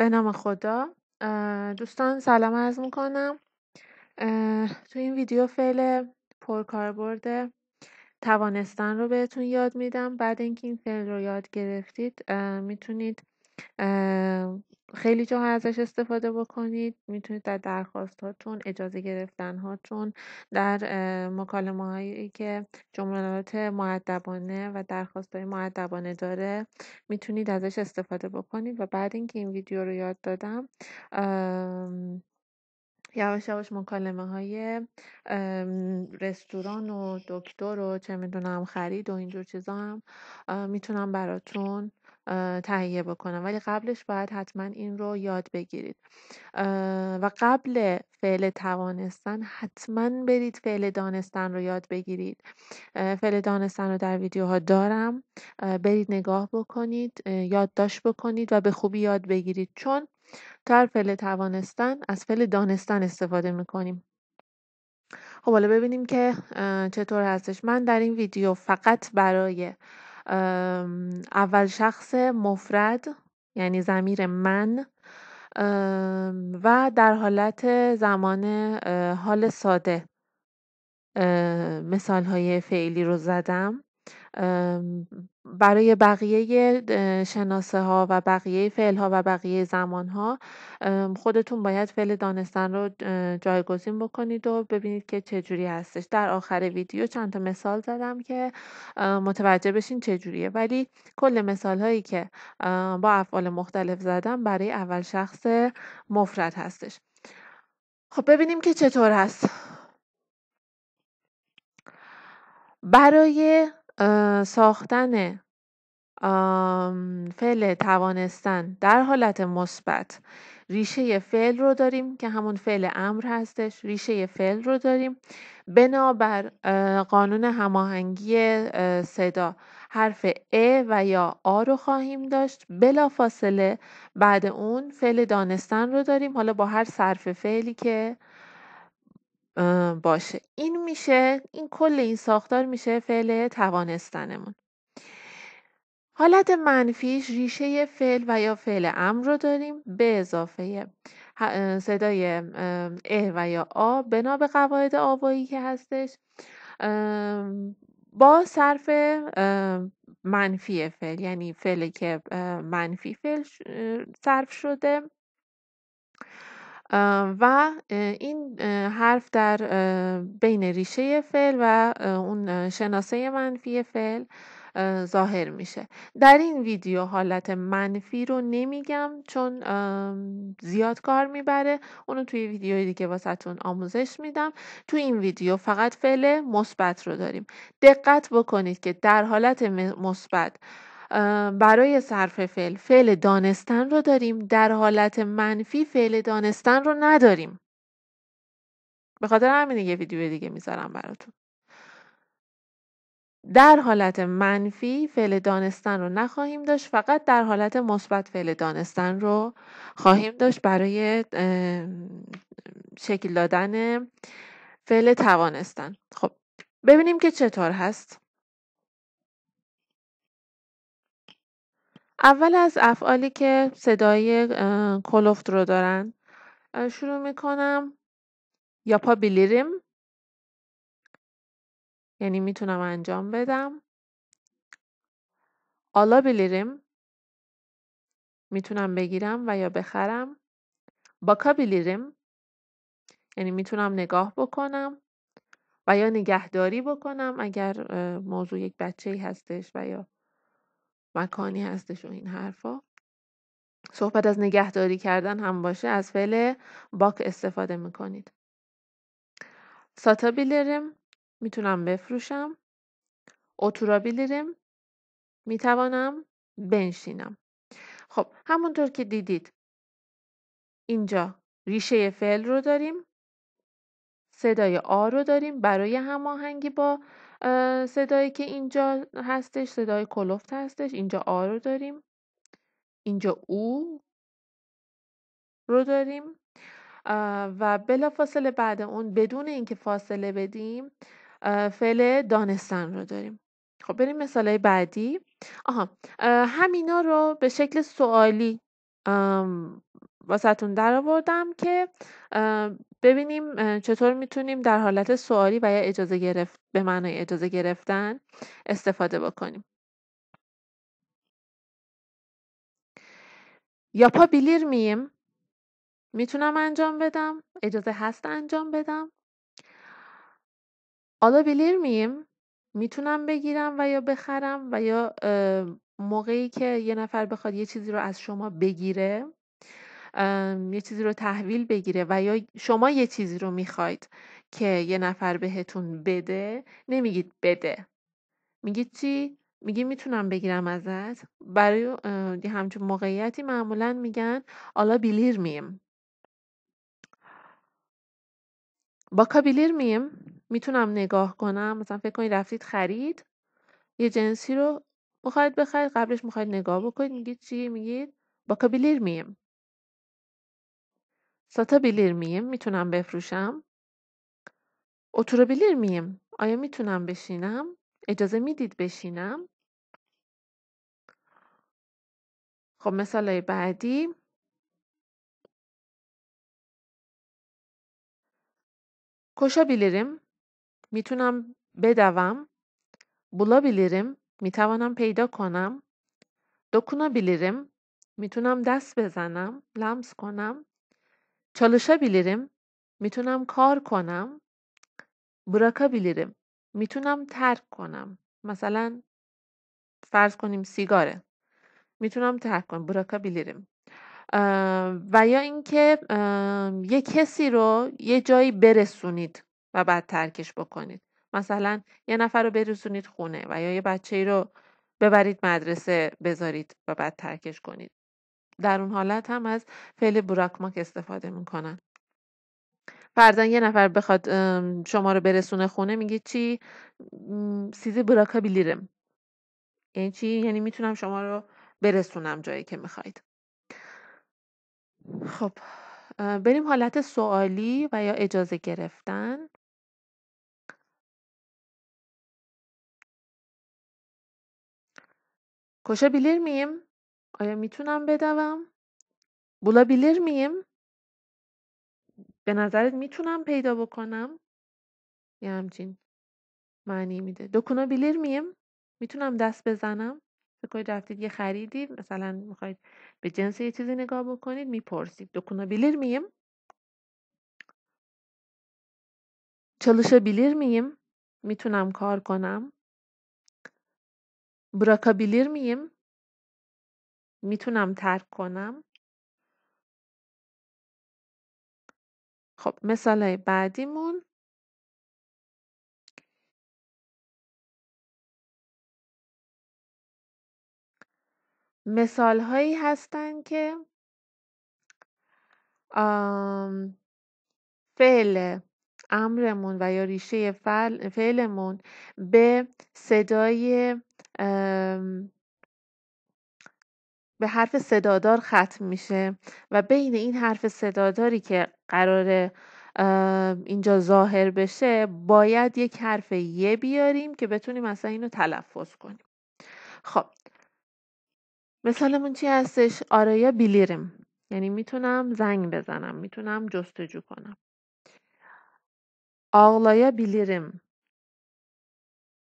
به نام خدا دوستان سلام عرض میکنم تو این ویدیو فعل پرکاربرد توانستن رو بهتون یاد میدم بعد اینکه این فعل رو یاد گرفتید میتونید خیلی جاها ازش استفاده بکنید میتونید در درخواست هاتون اجازه گرفتن هاتون در مکالمه هایی که جملات معدبانه و درخواست های معدبانه داره میتونید ازش استفاده بکنید و بعد اینکه این ویدیو رو یاد دادم یواش یواش مکالمه های رستوران و دکتر و چه میدونم خرید و اینجور چیزا هم میتونم براتون تهیه بکنم ولی قبلش باید حتما این رو یاد بگیرید و قبل فعل توانستن حتما برید فعل دانستن رو یاد بگیرید فعل دانستن رو در ویدیوها دارم برید نگاه بکنید یادداشت بکنید و به خوبی یاد بگیرید چون در فعل توانستن از فعل دانستن استفاده میکنیم خب حالا ببینیم که چطور هستش من در این ویدیو فقط برای اول شخص مفرد یعنی زمیر من و در حالت زمان حال ساده مثال های فعلی رو زدم برای بقیه شناسه ها و بقیه فعل ها و بقیه زمان ها خودتون باید فعل دانستن رو جایگزین بکنید و ببینید که چجوری هستش در آخر ویدیو چند تا مثال زدم که متوجه بشین چجوریه ولی کل مثال هایی که با افعال مختلف زدم برای اول شخص مفرد هستش خب ببینیم که چطور هست برای ساختن فعل توانستن در حالت مثبت ریشه فعل رو داریم که همون فعل امر هستش ریشه فعل رو داریم بنابر قانون هماهنگی صدا حرف ا و یا آ رو خواهیم داشت بلا فاصله بعد اون فعل دانستن رو داریم حالا با هر صرف فعلی که باشه این میشه این کل این ساختار میشه فعل توانستنمون حالت منفیش ریشه فعل و یا فعل امر رو داریم به اضافه صدای ا و یا آ بنا به قواعد آوایی که هستش با صرف منفی فعل یعنی فعلی که منفی فعل صرف شده و این حرف در بین ریشه فعل و اون شناسه منفی فعل ظاهر میشه در این ویدیو حالت منفی رو نمیگم چون زیاد کار میبره اونو توی ویدیو دیگه واسهتون آموزش میدم تو این ویدیو فقط فعل مثبت رو داریم دقت بکنید که در حالت مثبت برای صرف فعل فعل دانستن رو داریم در حالت منفی فعل دانستن رو نداریم به خاطر همین یه ویدیو دیگه میذارم براتون در حالت منفی فعل دانستن رو نخواهیم داشت فقط در حالت مثبت فعل دانستن رو خواهیم داشت برای شکل دادن فعل توانستن خب ببینیم که چطور هست اول از افعالی که صدای کلوفت کلفت رو دارن شروع میکنم پا بیلیریم یعنی میتونم انجام بدم آلا بیلیریم میتونم بگیرم و یا بخرم باکا بیلیریم یعنی میتونم نگاه بکنم و یا نگهداری بکنم اگر موضوع یک بچه ای هستش و یا مکانی هستش و این حرفا صحبت از نگهداری کردن هم باشه از فعل باک استفاده میکنید بیلرم میتونم بفروشم می میتوانم بنشینم خب همونطور که دیدید اینجا ریشه فعل رو داریم صدای آ رو داریم برای هماهنگی با صدایی که اینجا هستش صدای کلفت هستش اینجا آ رو داریم اینجا او رو داریم و فاصله بعد اون بدون اینکه فاصله بدیم فعل دانستن رو داریم خب بریم های بعدی آها همینا رو به شکل سوالی واسهتون درآوردم که ببینیم چطور میتونیم در حالت سوالی و یا اجازه گرفت به معنای اجازه گرفتن استفاده بکنیم یا پا بیلیر میم میتونم انجام بدم اجازه هست انجام بدم آلا بیلیر میم میتونم بگیرم و یا بخرم و یا موقعی که یه نفر بخواد یه چیزی رو از شما بگیره یه چیزی رو تحویل بگیره و یا شما یه چیزی رو میخواید که یه نفر بهتون بده نمیگید بده میگید چی؟ میگی میتونم بگیرم ازت برای همچون موقعیتی معمولا میگن آلا بیلیر میم با بیلیر میم میتونم نگاه کنم مثلا فکر کنید رفتید خرید یه جنسی رو میخواید بخرید قبلش میخواید نگاه بکنید میگید چی میگید با بیلیر میم Satabilir میم؟ میتونم بفروشم؟ بلیر میم؟ آیا میتونم بشینم؟ اجازه میدید بشینم؟ خب مثال بعدی کشا بلیرم. میتونم بدوم می میتوانم پیدا کنم بلیرم. میتونم دست بزنم لمس کنم Çalışabilirim. میتونم کار کنم. bırakabilirim. میتونم ترک کنم. مثلا فرض کنیم سیگاره. میتونم ترک کنم. bırakabilirim. و یا اینکه یه کسی رو یه جایی برسونید و بعد ترکش بکنید مثلا یه نفر رو برسونید خونه و یا یه بچه ای رو ببرید مدرسه بذارید و بعد ترکش کنید در اون حالت هم از فعل براکماک استفاده میکنن فرزن یه نفر بخواد شما رو برسونه خونه میگه چی سیزی براکا بیلیرم یعنی چی یعنی میتونم شما رو برسونم جایی که میخواید خب بریم حالت سوالی و یا اجازه گرفتن کشه بیلیر میم؟ آیا میتونم بدوم؟ بیلیر میم؟ به نظرت میتونم پیدا بکنم؟ یه همچین معنی میده دکونا بیلر میم؟ میتونم دست بزنم؟ فکر رفتید یه خریدی مثلا میخواید به جنس یه چیزی نگاه بکنید میپرسید دکونا بیلر میم؟ بیلیر میم؟ میتونم کار کنم. بیلر میم؟ میتونم ترک کنم خب مثال بعدیمون مثال هایی هستن که فعل امرمون و یا ریشه فعلمون به صدای به حرف صدادار ختم میشه و بین این حرف صداداری که قراره اینجا ظاهر بشه باید یک حرف یه بیاریم که بتونیم مثلا اینو تلفظ کنیم خب مثالمون چی هستش آرایا بیلیرم یعنی میتونم زنگ بزنم میتونم جستجو کنم آغلایا بیلیرم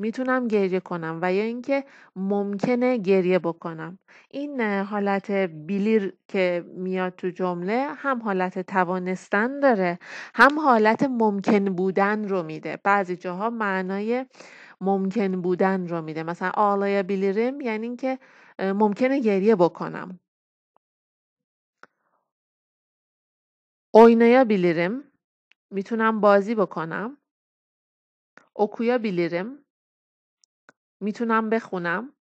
میتونم گریه کنم و یا اینکه ممکنه گریه بکنم این حالت بیلیر که میاد تو جمله هم حالت توانستن داره هم حالت ممکن بودن رو میده بعضی جاها معنای ممکن بودن رو میده مثلا آلایا بیلیرم یعنی اینکه ممکنه گریه بکنم اوینایا بیلیرم میتونم بازی بکنم اوکویا بیلیرم میتونم بخونم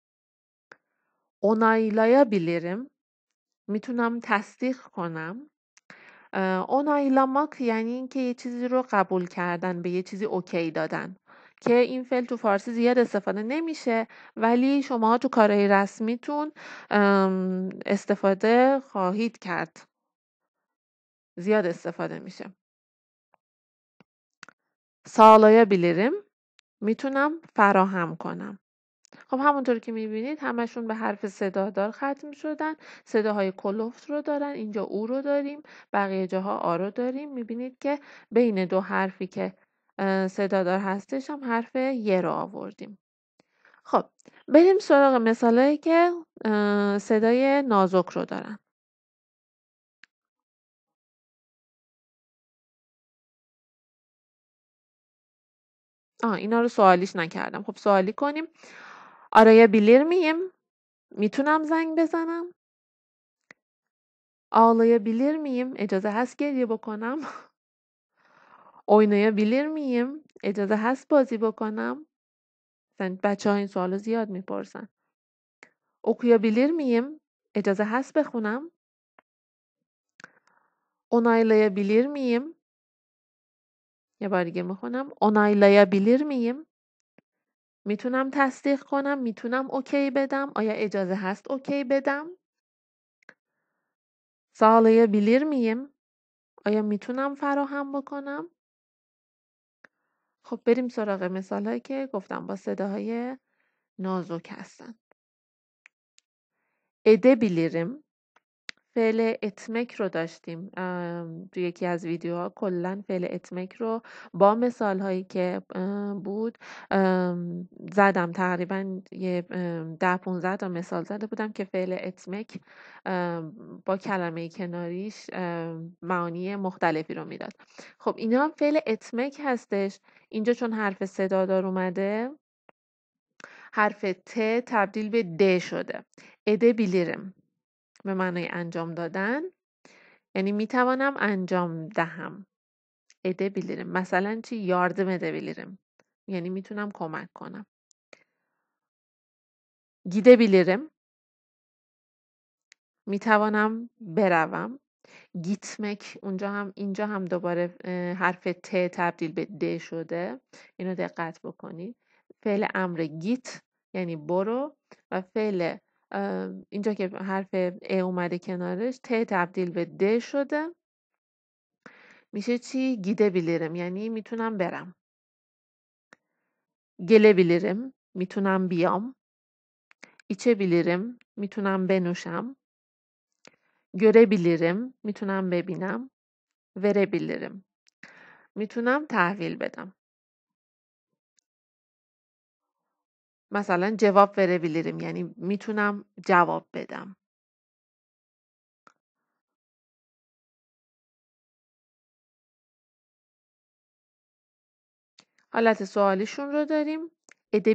اونایلایا onaylayabilirim میتونم تصدیق کنم ماک یعنی اینکه یه چیزی رو قبول کردن به یه چیزی اوکی دادن که این فعل تو فارسی زیاد استفاده نمیشه ولی شما تو کارهای رسمیتون استفاده خواهید کرد زیاد استفاده میشه سالایا بیلیرم میتونم فراهم کنم خب همونطور که میبینید همشون به حرف صدادار ختم شدن صداهای کلفت رو دارن اینجا او رو داریم بقیه جاها آ رو داریم میبینید که بین دو حرفی که صدادار هستش هم حرف یه رو آوردیم خب بریم سراغ مثالهایی که صدای نازک رو دارن آه اینا رو سوالیش نکردم خب سوالی کنیم آرایا بیلر میم؟ میتونم زنگ بزنم؟ آلایا بیلر میم؟ اجازه هست گریه بکنم؟ اوینایا بیلر میم؟ اجازه هست بازی بکنم؟ بچه ها این سوال زیاد میپرسن. اوکویا بیلر میم؟ اجازه هست بخونم؟ اونایلایا بیلر میم؟ یه بار دیگه میخونم. اونایلایا بیلر میم؟ میتونم تصدیق کنم میتونم اوکی بدم آیا اجازه هست اوکی بدم سالایه بیلیر میم آیا میتونم فراهم بکنم خب بریم سراغ مثال که گفتم با صداهای نازک هستند. بیلیرم فعل اتمک رو داشتیم تو یکی از ویدیوها کلا فعل اتمک رو با مثال هایی که بود زدم تقریبا یه ده 15 تا مثال زده بودم که فعل اتمک با کلمه کناریش معانی مختلفی رو میداد خب اینا هم فعل اتمک هستش اینجا چون حرف صدادار اومده حرف ت تبدیل به د شده اده بیلیرم به معنای انجام دادن یعنی میتوانم انجام دهم بیلیرم مثلا چی yardım edebilirim یعنی میتونم کمک کنم می توانم بروم گیتمک اونجا هم اینجا هم دوباره حرف ت تبدیل به د شده اینو دقت بکنید فعل امر گیت یعنی برو و فعل اینجا که حرف ا اومده کنارش ت تبدیل به د شده میشه چی گیده بیلیرم یعنی میتونم برم گله بیلیرم میتونم بیام ایچه بیلیرم میتونم بنوشم گره بیلیرم میتونم ببینم وره بیلیرم میتونم تحویل بدم مثلا بره بیلیریم یعنی میتونم جواب بدم حالت سوالیشون رو داریم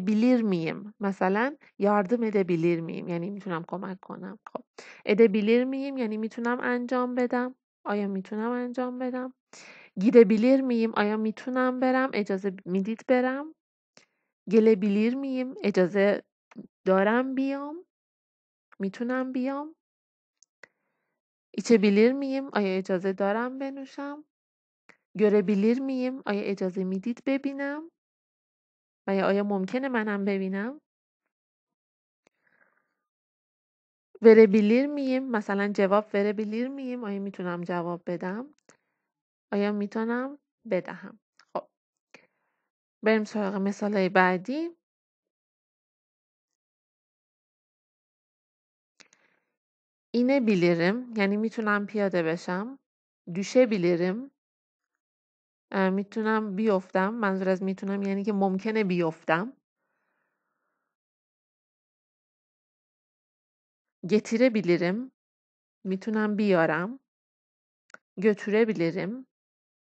بیلیر میم مثلا اده بیلیر میم یعنی میتونم کمک کنم خب بیلیر میم یعنی میتونم انجام بدم آیا میتونم انجام بدم بیلیر میم آیا میتونم برم اجازه میدید برم گله بیلیر میم؟ اجازه دارم بیام میتونم بیام ایچه بیلیر میم؟ آیا اجازه دارم بنوشم گره بیلیر میم؟ آیا اجازه میدید ببینم و یا آیا ممکنه منم ببینم وره بیلیر میم مثلا جواب وره بیلیر میم آیا میتونم جواب بدم آیا میتونم بدهم بریم سراغ مثال بعدی اینه بیلیرم. یعنی میتونم پیاده بشم دوشه بیلیرم. میتونم بیفتم منظور از میتونم یعنی که ممکنه بیفتم گتیره بیلیرم. میتونم بیارم گتوره بیلیرم.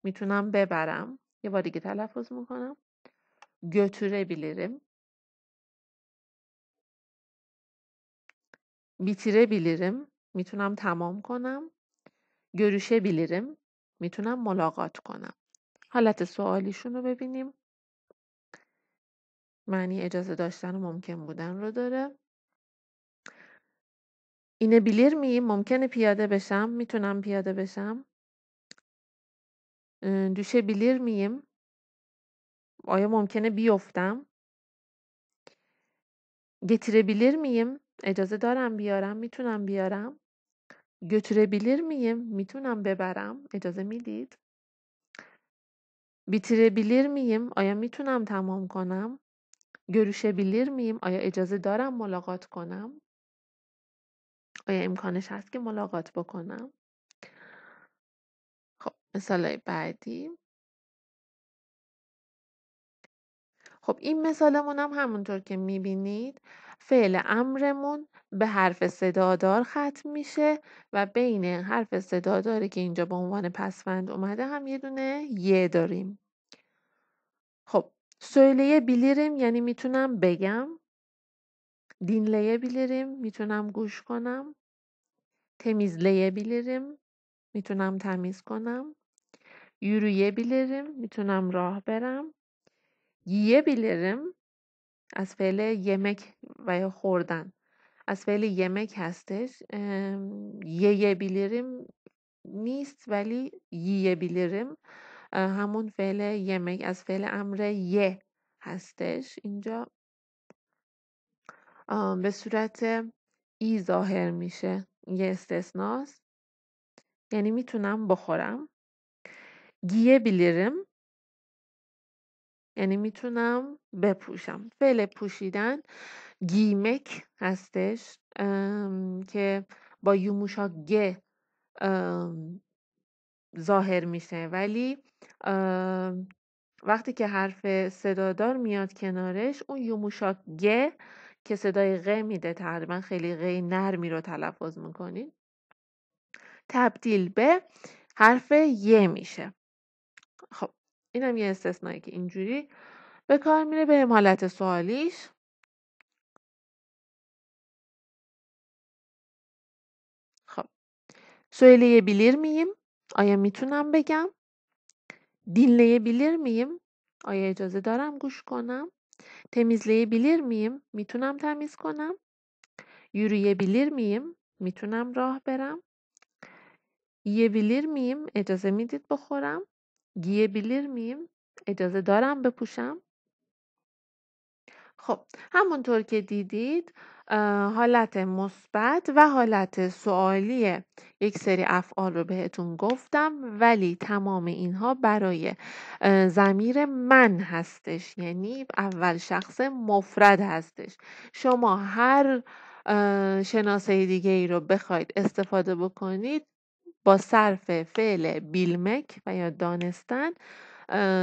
میتونم ببرم یه بار دیگه تلفظ میکنم götürebilirim, bitirebilirim, میتونم تمام کنم، گروشه بیلیرم. میتونم ملاقات کنم. حالت سوالیشون رو ببینیم. معنی اجازه داشتن ممکن بودن رو داره. اینه بیلیر می ممکنه پیاده بشم میتونم پیاده بشم. دوشه بیلیر میم آیا ممکنه بیفتم؟ بیلیر میم. اجازه دارم بیارم؟ میتونم بیارم؟ götürebilir میم، میتونم ببرم؟ اجازه میدید؟ bitirebilir میم، آیا میتونم تمام کنم؟ görüşebilir میم، آیا اجازه دارم ملاقات کنم؟ آیا امکانش هست که ملاقات بکنم؟ خب مثال بعدی خب این مثالمون هم همونطور که میبینید فعل امرمون به حرف صدادار ختم میشه و بین حرف صداداری که اینجا به عنوان پسفند اومده هم یه دونه یه داریم خب سویلیه بیلیریم یعنی میتونم بگم دینلیه بیلیریم میتونم گوش کنم تمیزله بیلیریم میتونم تمیز کنم یورویه بیلیریم میتونم راه برم yiyebilirim از فعل یمک و یا خوردن از فعل یمک هستش yiyebilirim نیست ولی yiyebilirim همون فعل یمک از فعل امر یه هستش اینجا به صورت ای ظاهر میشه یه استثناست یعنی میتونم بخورم گیه بیلیرم یعنی میتونم بپوشم فعل پوشیدن گیمک هستش که با یوموشا گ ظاهر میشه ولی وقتی که حرف صدادار میاد کنارش اون یوموشا گ که صدای غ میده تقریبا خیلی غ نرمی رو تلفظ میکنید تبدیل به حرف ی میشه خب اینم یه استثنایی که اینجوری به کار میره به حالت سوالیش خب سویله بیلیر میم آیا میتونم بگم دینله بیلیر میم آیا اجازه دارم گوش کنم تمیزله بیلیر میم میتونم تمیز کنم یوریه بیلیر میم میتونم راه برم یه بیلیر میم اجازه میدید بخورم Giyebilir miyim? اجازه دارم بپوشم؟ خب همونطور که دیدید حالت مثبت و حالت سوالی یک سری افعال رو بهتون گفتم ولی تمام اینها برای زمیر من هستش یعنی اول شخص مفرد هستش شما هر شناسه دیگه ای رو بخواید استفاده بکنید با صرف فعل بیلمک و یا دانستن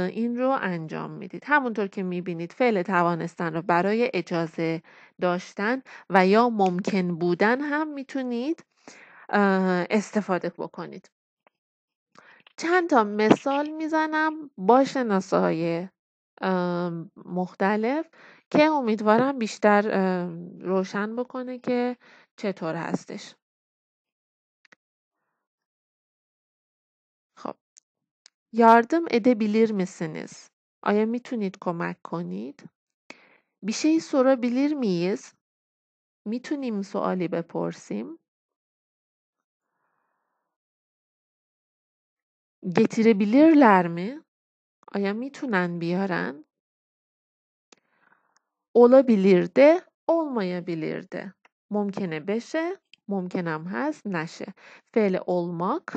این رو انجام میدید همونطور که میبینید فعل توانستن رو برای اجازه داشتن و یا ممکن بودن هم میتونید استفاده بکنید چند تا مثال میزنم با شناسه های مختلف که امیدوارم بیشتر روشن بکنه که چطور هستش Yardım edebilir misiniz? Aya am mitunit komak konid. Bir şey sorabilir miyiz? Mitunim suali beporsim. Getirebilirler mi? Aya am mitunen biaren. Olabilir de, olmayabilir de. Mumkene beşe, mumkenem haz neşe. Fele olmak,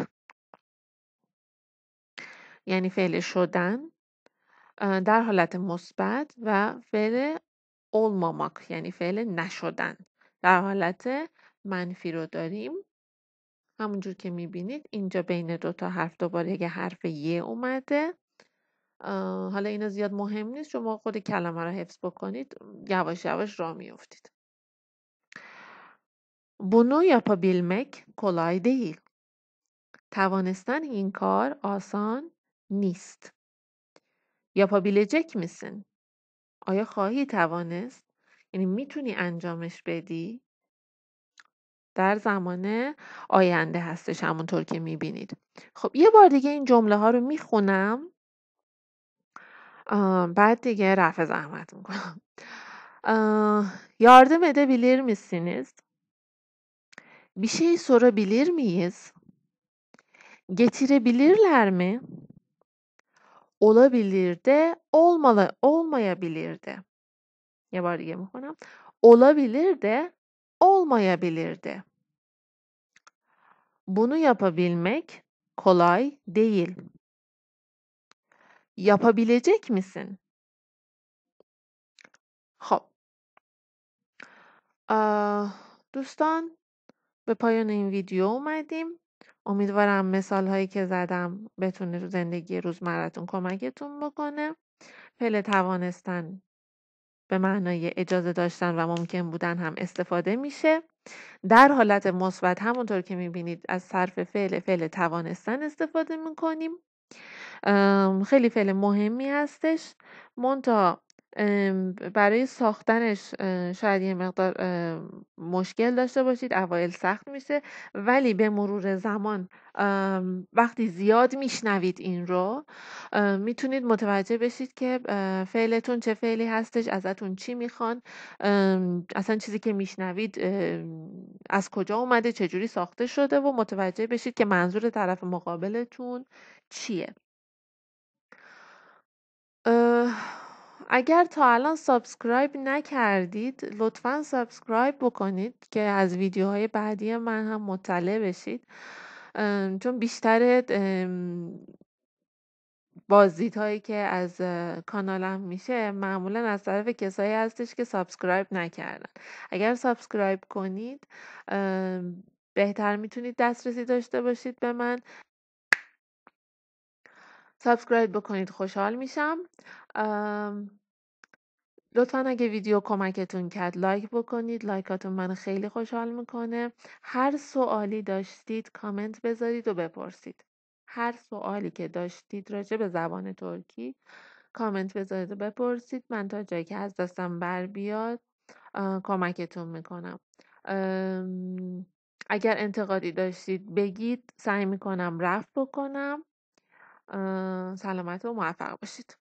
یعنی فعل شدن در حالت مثبت و فعل اولماماک یعنی فعل نشدن در حالت منفی رو داریم همونجور که میبینید اینجا بین دو تا حرف دوباره یه حرف یه اومده حالا اینا زیاد مهم نیست شما خود کلمه رو حفظ بکنید یواش یواش را میافتید پا بیلمک کلای دیل توانستن این کار آسان نیست. یا بیلجک میسن آیا خواهی توانست؟ یعنی میتونی انجامش بدی؟ در زمان آینده هستش همونطور که میبینید خب یه بار دیگه این جمله ها رو میخونم بعد دیگه رفع زحمت میکنم بیلیر میسینیز بیشه سورا بلیر میز گتیره بیلیر لرمه Olabilir olabilirdi, olmalı, olmayabilirdi. Ya var diye muhtemelen. Olabilirdi, olmayabilirdi. Bunu yapabilmek kolay değil. Yapabilecek misin? Hop. دوستان به پایان این ویدیو اومدیم امیدوارم مثال هایی که زدم بتونه رو زندگی روزمرتون کمکتون بکنه فعل توانستن به معنای اجازه داشتن و ممکن بودن هم استفاده میشه در حالت مثبت همونطور که میبینید از صرف فعل فعل توانستن استفاده میکنیم خیلی فعل مهمی هستش مونتا برای ساختنش شاید یه مقدار مشکل داشته باشید اوایل سخت میشه ولی به مرور زمان وقتی زیاد میشنوید این رو میتونید متوجه بشید که فعلتون چه فعلی هستش ازتون چی میخوان اصلا چیزی که میشنوید از کجا اومده چجوری ساخته شده و متوجه بشید که منظور طرف مقابلتون چیه اگر تا الان سابسکرایب نکردید لطفا سابسکرایب بکنید که از ویدیوهای بعدی من هم مطلع بشید چون بیشتر بازدید هایی که از کانالم میشه معمولا از طرف کسایی هستش که سابسکرایب نکردن اگر سابسکرایب کنید بهتر میتونید دسترسی داشته باشید به من سابسکرایب بکنید خوشحال میشم لطفا اگه ویدیو کمکتون کرد لایک بکنید لایکاتون من خیلی خوشحال میکنه هر سوالی داشتید کامنت بذارید و بپرسید هر سوالی که داشتید راجع به زبان ترکی کامنت بذارید و بپرسید من تا جایی که از دستم بر بیاد کمکتون میکنم اگر انتقادی داشتید بگید سعی میکنم رفت بکنم سلامت و موفق باشید